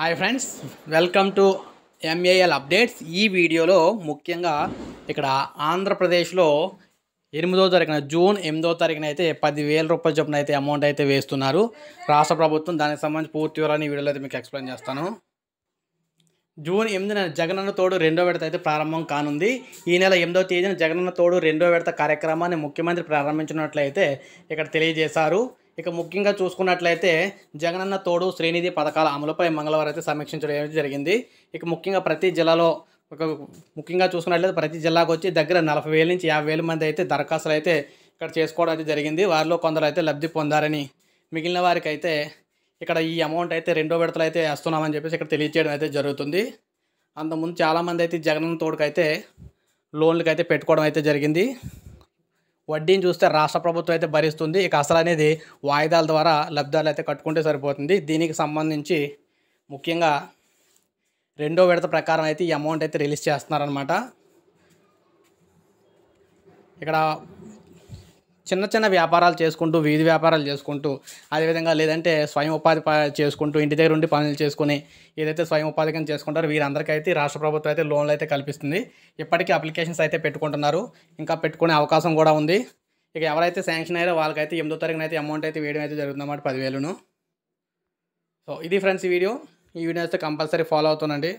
hi friends welcome to MAL updates ఈ వీడియోలో ముఖ్యంగా ఇక్కడ ఆంధ్రప్రదేశ్లో ఎనిమిదో తారీఖున జూన్ ఎనిమిదో తారీఖున అయితే పదివేల రూపాయల చొప్పున అయితే అమౌంట్ అయితే వేస్తున్నారు రాష్ట్ర ప్రభుత్వం దానికి సంబంధించి పూర్తి వివరాన్ని వీడియోలో అయితే మీకు ఎక్స్ప్లెయిన్ చేస్తాను జూన్ ఎనిమిదిన జగనన్న తోడు రెండో విడత అయితే ప్రారంభం కానుంది ఈ నెల ఎనిమిదో తేదీన జగనన్న తోడు రెండో విడత కార్యక్రమాన్ని ముఖ్యమంత్రి ప్రారంభించినట్లయితే ఇక్కడ తెలియజేశారు ఇక ముఖ్యంగా చూసుకున్నట్లయితే జగనన్న తోడు శ్రీనిధి పథకాల అమలుపై మంగళవారం అయితే సమీక్షించడం జరిగింది ఇక ముఖ్యంగా ప్రతి జిల్లాలో ఒక ముఖ్యంగా చూసుకున్నట్లయితే ప్రతి జిల్లాకు వచ్చి దగ్గర నలభై వేల నుంచి యాభై వేల మంది అయితే దరఖాస్తులు అయితే ఇక్కడ చేసుకోవడం అయితే జరిగింది వారిలో కొందరు అయితే లబ్ధి పొందారని మిగిలిన వారికి అయితే ఇక్కడ ఈ అమౌంట్ అయితే రెండో విడతలు అయితే వేస్తున్నామని చెప్పేసి ఇక్కడ తెలియజేయడం అయితే జరుగుతుంది అంతకుముందు చాలామంది అయితే జగనన్న తోడుకైతే లోన్లకి అయితే పెట్టుకోవడం అయితే జరిగింది వడ్డీని చూస్తే రాష్ట్ర ప్రభుత్వం అయితే భరిస్తుంది ఇక అసలు అనేది వాయిదాల ద్వారా లబ్ధాలు అయితే కట్టుకుంటే సరిపోతుంది దీనికి సంబంధించి ముఖ్యంగా రెండో విడత ప్రకారం అయితే ఈ అమౌంట్ అయితే రిలీజ్ చేస్తున్నారనమాట ఇక్కడ చిన్న చిన్న వ్యాపారాలు చేసుకుంటూ వీధి వ్యాపారాలు చేసుకుంటూ అదేవిధంగా లేదంటే స్వయం ఉపాధి చేసుకుంటూ ఇంటి దగ్గర ఉండి పనులు చేసుకుని ఏదైతే స్వయం ఉపాధి కానీ చేసుకుంటారో వీరందరికీ అయితే రాష్ట్ర ప్రభుత్వం అయితే లోన్లు అయితే కల్పిస్తుంది ఇప్పటికీ అప్లికేషన్స్ అయితే పెట్టుకుంటున్నారు ఇంకా పెట్టుకునే అవకాశం కూడా ఉంది ఇక ఎవరైతే శాంక్షన్ అయ్యారో వాళ్ళకైతే ఎనిమిదో తారీఖున అయితే అమౌంట్ అయితే వేయడం అయితే జరుగుతుందన్నమాట పదివేలును సో ఇది ఫ్రెండ్స్ ఈ వీడియో ఈ వీడియో అయితే కంపల్సరీ ఫాలో అవుతుందండి